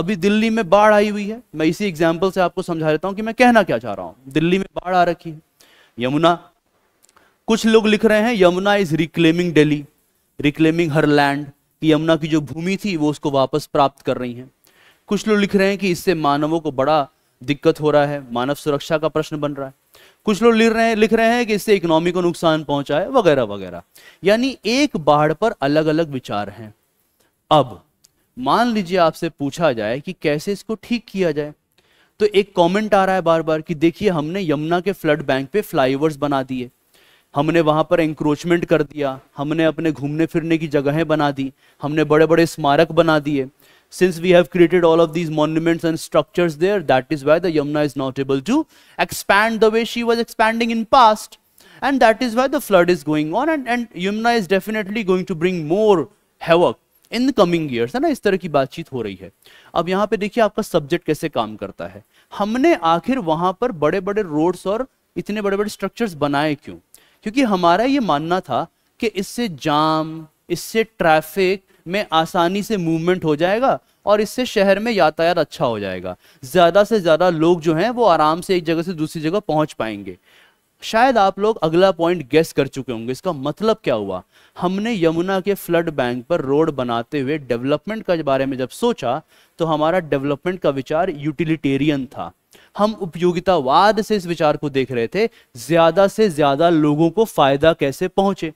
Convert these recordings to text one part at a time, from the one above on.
अभी दिल्ली में बाढ़ आई हुई है मैं इसी एग्जाम्पल से आपको समझा देता हूँ कि मैं कहना क्या चाह रहा हूँ दिल्ली में बाढ़ आ रखी है यमुना कुछ लोग लिख रहे हैं Yamuna is reclaiming daily reclaiming her land कि यमुना की जो भूमि थी वो उसको वापस प्राप्त कर रही हैं कुछ लोग लिख रहे हैं कि इससे मानवों को बड़ा दिक्कत हो रहा है मानव सुरक्षा का प्रश्न बन रहा है कुछ लोग लिख रहे हैं लिख रहे हैं कि इससे इकोनॉमी को नुकसान पहुंचा है वगैरह वगैरह यानी एक बाढ़ पर अलग अलग विचार हैं अब मान लीजिए आपसे पूछा जाए कि कैसे इसको ठीक किया जाए तो एक कमेंट आ रहा है बार बार कि देखिए हमने यमुना के फ्लड बैंक पे फ्लाईओवर्स बना दिए हमने वहां पर एंक्रोचमेंट कर दिया हमने अपने घूमने फिरने की जगहें बना दी हमने बड़े बड़े स्मारक बना दिए since we have created all of these monuments and structure there that is why the Yamuna is not able to expand the way she was expanding in past and that is why the flood is going on and and Yamuna is definitely going to bring more havoc in the coming years है ना इस तरह की बातचीत हो रही है अब यहाँ पे देखिए आपका सब्जेक्ट कैसे काम करता है हमने आखिर वहां पर बड़े बड़े रोड्स और इतने बड़े बड़े स्ट्रक्चर्स बनाए क्यों क्योंकि हमारा ये मानना था कि इससे जाम इससे ट्रैफिक में आसानी से मूवमेंट हो जाएगा और इससे शहर में यातायात अच्छा हो जाएगा ज़्यादा से ज़्यादा लोग जो हैं वो आराम से एक जगह से दूसरी जगह पहुंच पाएंगे शायद आप लोग अगला पॉइंट गेस कर चुके होंगे इसका मतलब क्या हुआ हमने यमुना के फ्लड बैंक पर रोड बनाते हुए डेवलपमेंट के बारे में जब सोचा तो हमारा डेवलपमेंट का विचार यूटिलिटेरियन था हम उपयोगितावाद से इस विचार को देख रहे थे ज्यादा से ज्यादा लोगों को फायदा कैसे पहुंचे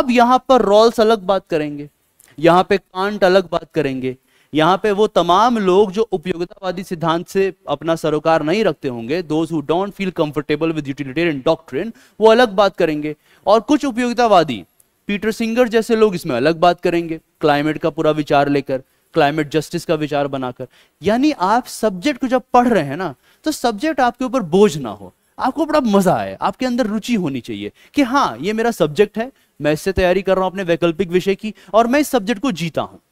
अब यहां पर रॉल्स अलग बात करेंगे यहां पे कांट अलग बात करेंगे यहाँ पे वो तमाम लोग जो उपयोगितावादी सिद्धांत से अपना सरोकार नहीं रखते होंगे those who don't feel comfortable with utilitarian doctrine वो अलग बात करेंगे और कुछ उपयोगितावादी पीटर सिंगर जैसे लोग इसमें अलग बात करेंगे क्लाइमेट का पूरा विचार लेकर क्लाइमेट जस्टिस का विचार बनाकर यानी आप सब्जेक्ट को जब पढ़ रहे हैं ना तो सब्जेक्ट आपके ऊपर बोझ ना हो आपको बड़ा मजा आए आपके अंदर रुचि होनी चाहिए कि हाँ ये मेरा सब्जेक्ट है मैं इससे तैयारी कर रहा हूँ अपने वैकल्पिक विषय की और मैं इस सब्जेक्ट को जीता हूँ